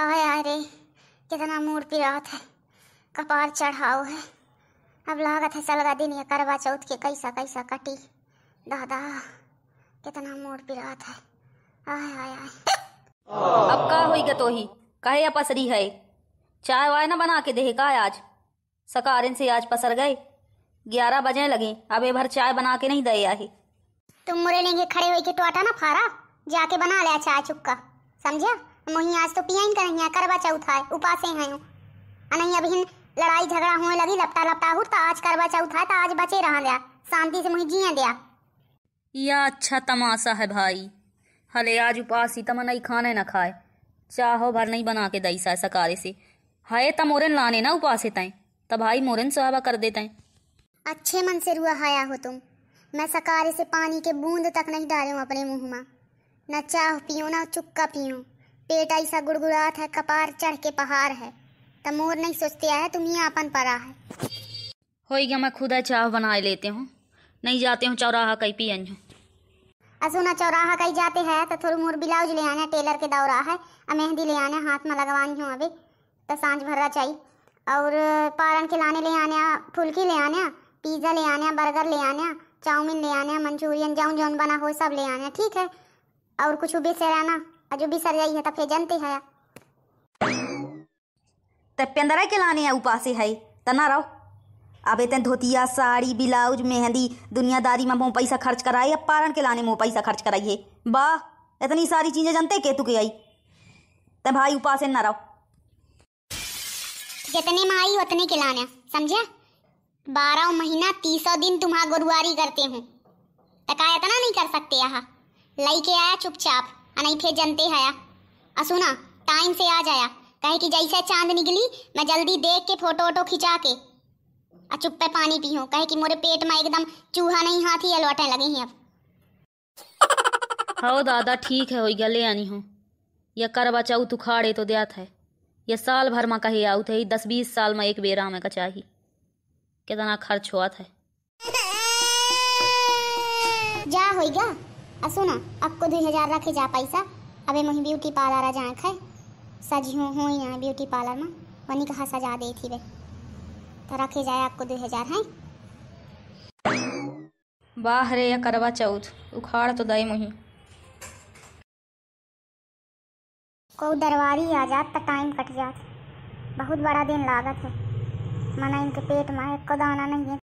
आय अरे कितना मूर्ति रात है कपार चढ़ाओ है अब लागत है सलगा दिन ये करवा चौथ के कैसा कैसा कटी दादा कितना मोड़ पिरात है आय आय आय अब का होई तो ही कहे या पसरी है चाय वाय ना बना के देहे का आज सकारिन से आज पसर गए ग्यारह बजे लगे अब ये भर चाय बना के नहीं दे आही तुम मुरे लेंगे खड़े हुए होके टोटा ना फारा जाके बना लिया चाय चुपका समझा मोही आज तो पियाइन करहिया करवा चौथ है उपासे हैं अनही अभी लड़ाई झगड़ा होने लगी लपटा लपटा हो तो आज करवा चौथ है तो आज बचे रहा दिया शांति से मोही जिया दिया या अच्छा तमाशा है भाई हले आज उपास ही तमन तो नहीं खाने ना खाए चाहो भर नहीं बना के दई सा सकारे से हाय तो मोरन लाने ना उपास तय तब तो भाई मोरन सुहावा कर देते हैं अच्छे मन से रुआ हाया हो तुम मैं सकारे से पानी के बूंद तक नहीं डाले अपने मुंह में न चाह पियो ना चुक्का पियो पेट ऐसा गुड़गुड़ात है कपार चढ़ के पहाड़ है तमोर नहीं सोचते है तुम ही अपन परा है हो गया मैं खुदा चाह बना लेते हूँ नहीं जाते हूँ चौराहा कहीं पियन हूँ असोना चौराहा कहीं जाते हैं तो थोड़ी मोर ब्लाउज ले आना टेलर के दौरा है और मेहंदी ले आना हाथ में लगवानी हूँ अभी तो सांझ भरा चाहिए और पारन के लाने ले आना फुल्की ले आना पिज़्ज़ा ले आना बर्गर ले आना चाउमीन ले आना मंचूरियन जाऊन जौन बना हो सब ले आना ठीक है और कुछ भी से रहना आज भी सर जाई है तो फिर जानते है तो पेंदरा के लाने है उपासे तो है तना रहो अबे इतने धोतिया साड़ी ब्लाउज मेहंदी दुनियादारी में मो पैसा खर्च कराई अब पारण के लाने मो पैसा खर्च कराई है वाह इतनी सारी चीजें जानते के तू के आई तो भाई उपासे ना रहो जितने में आई उतने के लाने समझे बारह महीना तीसौ दिन तुम्हारा गुरुवारी करते हूँ तकायतना तो नहीं कर सकते यहाँ लई के आया चुपचाप अनई जनते हया असुना टाइम से आ जाया कहे कि जैसे चांद निकली मैं जल्दी देख के फोटो वोटो खिंचा के आ चुप पे पानी पी हूँ कहे कि मोरे पेट में एकदम चूहा नहीं हाथी अलवटे लगे हैं अब हाँ दादा ठीक है हो गले आनी हूँ या कर बचाऊ तू खाड़े तो दिया था या साल भर में कहे आऊ थे दस बीस साल में एक बेरा में कचाही कितना खर्च हुआ था जा होएगा आ अब को दुई हजार रखे जा पैसा अबे मुही ब्यूटी पार्लर आ जाए खे सजियो हो यहाँ ब्यूटी पार्लर में वनी कहा सजा दे थी वे तो रखे जाए आपको दुई हजार है वाह रे या करवा चौथ उखाड़ तो दे मुही को दरबारी आ जात तो टाइम कट जात बहुत बड़ा दिन लागत है मना इनके पेट में एक को दाना नहीं है